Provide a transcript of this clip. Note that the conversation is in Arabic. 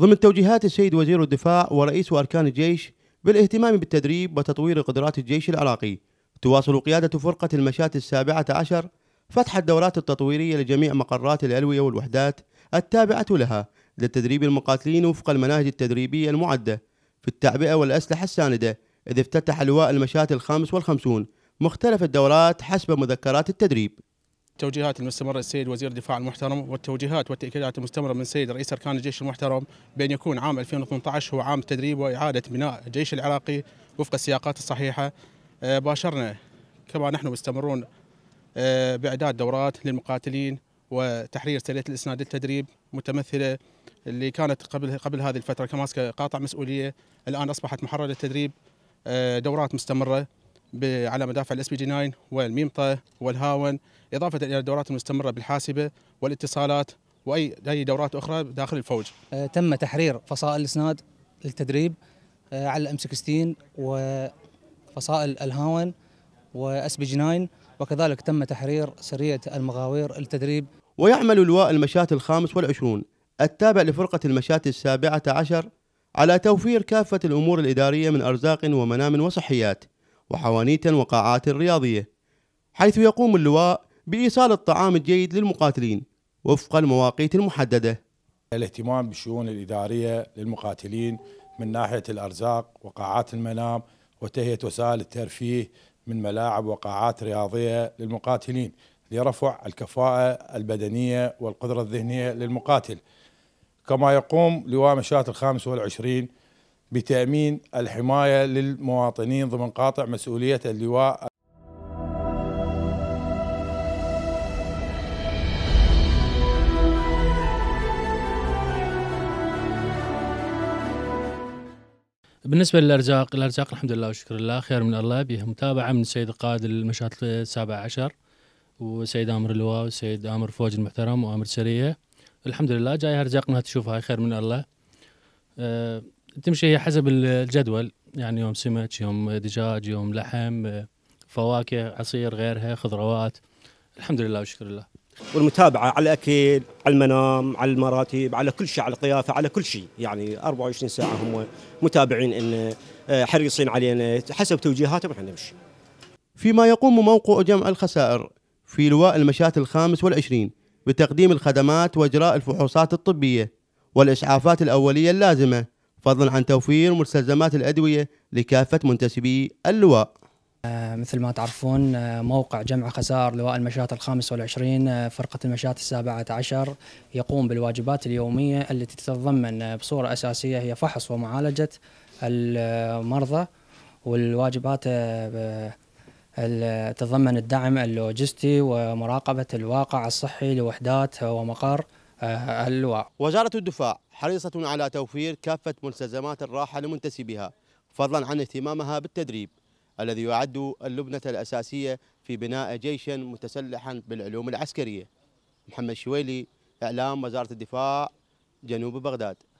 ضمن توجيهات السيد وزير الدفاع ورئيس أركان الجيش بالاهتمام بالتدريب وتطوير قدرات الجيش العراقي تواصل قيادة فرقة المشاة السابعة عشر فتح الدورات التطويرية لجميع مقرات الألوية والوحدات التابعة لها لتدريب المقاتلين وفق المناهج التدريبية المعدة في التعبئة والأسلحة الساندة إذ افتتح لواء المشاة الخامس والخمسون مختلف الدورات حسب مذكرات التدريب التوجيهات المستمرة السيد وزير الدفاع المحترم والتوجيهات والتأكيدات المستمرة من سيد رئيس أركان الجيش المحترم بأن يكون عام 2018 هو عام تدريب وإعادة بناء الجيش العراقي وفق السياقات الصحيحة آه، باشرنا كما نحن مستمرون آه، بإعداد دورات للمقاتلين وتحرير سلة الإسناد للتدريب متمثلة اللي كانت قبل قبل هذه الفترة كماسكة قاطع مسؤولية الآن أصبحت محرر للتدريب آه، دورات مستمرة على مدافع الاس بي جي 9 والميمطه والهاون اضافه الى الدورات المستمره بالحاسبه والاتصالات واي اي دورات اخرى داخل الفوج. آه، تم تحرير فصائل الاسناد للتدريب آه، على الام 16 وفصائل الهاون واس بي جي 9 وكذلك تم تحرير سريه المغاوير للتدريب. ويعمل لواء المشاة الخامس والعشرون التابع لفرقة المشاة السابعة عشر على توفير كافة الأمور الإدارية من أرزاق ومنام وصحيات وحوانيت وقاعات رياضية حيث يقوم اللواء بإيصال الطعام الجيد للمقاتلين وفق المواقيت المحددة الاهتمام بالشؤون الإدارية للمقاتلين من ناحية الأرزاق وقاعات المنام وتهيئة وسائل الترفيه من ملاعب وقاعات رياضية للمقاتلين لرفع الكفاءة البدنية والقدرة الذهنية للمقاتل كما يقوم لواء مشاة الخامس والعشرين بتامين الحمايه للمواطنين ضمن قاطع مسؤوليه اللواء بالنسبه للارزاق الارزاق الحمد لله وشكر الله خير من الله به متابعه من السيد القائد المشاة السابع عشر وسيد امر اللواء وسيد امر فوج المحترم وامر سريه الحمد لله جاي ارزاقنا تشوفها خير من الله أه تمشي هي حسب الجدول يعني يوم سمك يوم دجاج يوم لحم آه، فواكه عصير غيرها خضروات الحمد لله والشكر لله والمتابعة على الأكل على المنام على المراتب على كل شيء على القيافة على كل شيء يعني 24 ساعة هم متابعين إن آه، حريصين علينا حسب توجيهاتهم احنا نمشي فيما يقوم موقع جمع الخسائر في لواء المشاة الخامس والعشرين بتقديم الخدمات وإجراء الفحوصات الطبية والإسعافات الأولية اللازمة فضلا عن توفير مستلزمات الأدوية لكافة منتسبي اللواء آه، مثل ما تعرفون آه، موقع جمع خسائر لواء المشاة الخامس والعشرين آه، فرقة المشاة السابعة عشر يقوم بالواجبات اليومية التي تتضمن بصورة أساسية هي فحص ومعالجة المرضى والواجبات تتضمن الدعم اللوجستي ومراقبة الواقع الصحي لوحدات ومقر اللواء وزارة الدفاع حريصة على توفير كافة ملتزمات الراحة لمنتسبها فضلا عن اهتمامها بالتدريب الذي يعد اللبنة الأساسية في بناء جيش متسلحا بالعلوم العسكرية محمد شويلي إعلام وزارة الدفاع جنوب بغداد